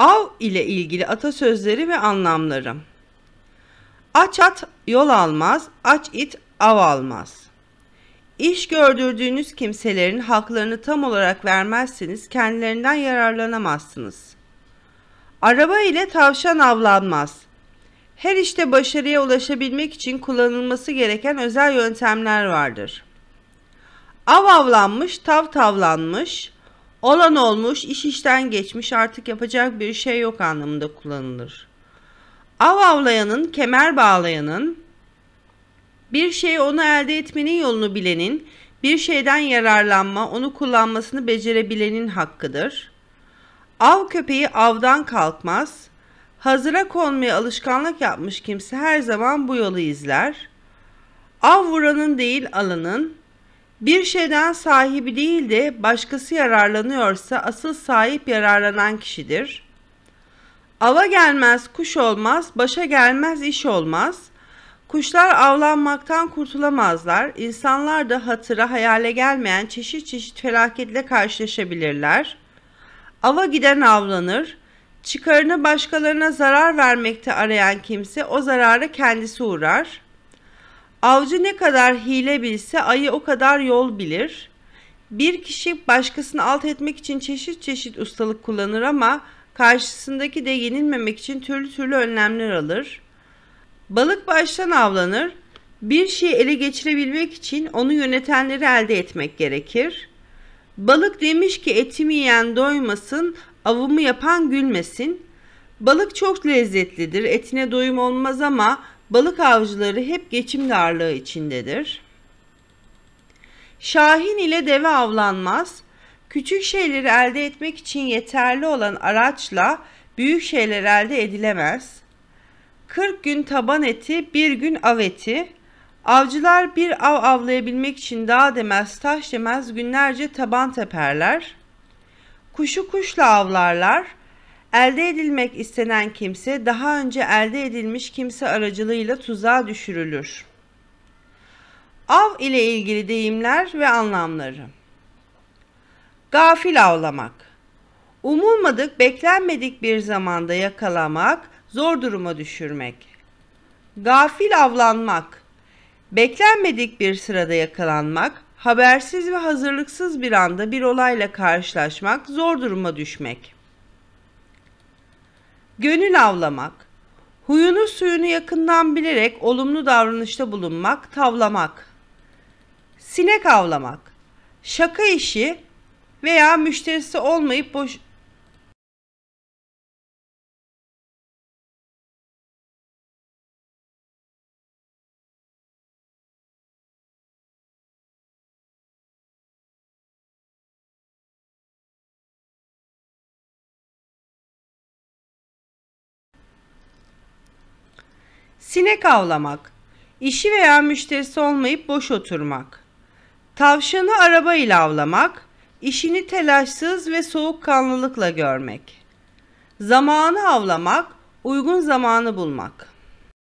Av ile ilgili atasözleri ve anlamları. Aç at yol almaz, aç it av almaz. İş gördürdüğünüz kimselerin haklarını tam olarak vermezseniz kendilerinden yararlanamazsınız. Araba ile tavşan avlanmaz. Her işte başarıya ulaşabilmek için kullanılması gereken özel yöntemler vardır. Av avlanmış, tav tavlanmış, Olan olmuş, iş işten geçmiş artık yapacak bir şey yok anlamında kullanılır. Av avlayanın, kemer bağlayanın, bir şeyi onu elde etmenin yolunu bilenin, bir şeyden yararlanma, onu kullanmasını becerebilenin hakkıdır. Av köpeği avdan kalkmaz. Hazıra konmaya alışkanlık yapmış kimse her zaman bu yolu izler. Av vuranın değil alanın, bir şeyden sahibi değil de başkası yararlanıyorsa asıl sahip yararlanan kişidir. Ava gelmez kuş olmaz, başa gelmez iş olmaz. Kuşlar avlanmaktan kurtulamazlar. İnsanlar da hatıra hayale gelmeyen çeşit çeşit felaketle karşılaşabilirler. Ava giden avlanır. Çıkarını başkalarına zarar vermekte arayan kimse o zararı kendisi uğrar.'' Avcı ne kadar hile bilse ayı o kadar yol bilir. Bir kişi başkasını alt etmek için çeşit çeşit ustalık kullanır ama karşısındaki de yenilmemek için türlü türlü önlemler alır. Balık baştan avlanır. Bir şeyi ele geçirebilmek için onu yönetenleri elde etmek gerekir. Balık demiş ki etimi yiyen doymasın, avımı yapan gülmesin. Balık çok lezzetlidir, etine doyum olmaz ama Balık avcıları hep geçim darlığı içindedir. Şahin ile deve avlanmaz. Küçük şeyleri elde etmek için yeterli olan araçla büyük şeyler elde edilemez. 40 gün taban eti, bir gün av eti. Avcılar bir av avlayabilmek için dağ demez, taş demez günlerce taban teperler. Kuşu kuşla avlarlar. Elde edilmek istenen kimse daha önce elde edilmiş kimse aracılığıyla tuzağa düşürülür. Av ile ilgili deyimler ve anlamları. Gafil avlamak. Umulmadık, beklenmedik bir zamanda yakalamak, zor duruma düşürmek. Gafil avlanmak. Beklenmedik bir sırada yakalanmak, habersiz ve hazırlıksız bir anda bir olayla karşılaşmak, zor duruma düşmek. Gönül avlamak. Huyunu suyunu yakından bilerek olumlu davranışta bulunmak, tavlamak. Sinek avlamak. Şaka işi veya müşterisi olmayıp boş, Sinek avlamak. işi veya müşterisi olmayıp boş oturmak. Tavşanı araba ile avlamak. işini telaşsız ve soğukkanlılıkla görmek. Zamanı avlamak, uygun zamanı bulmak.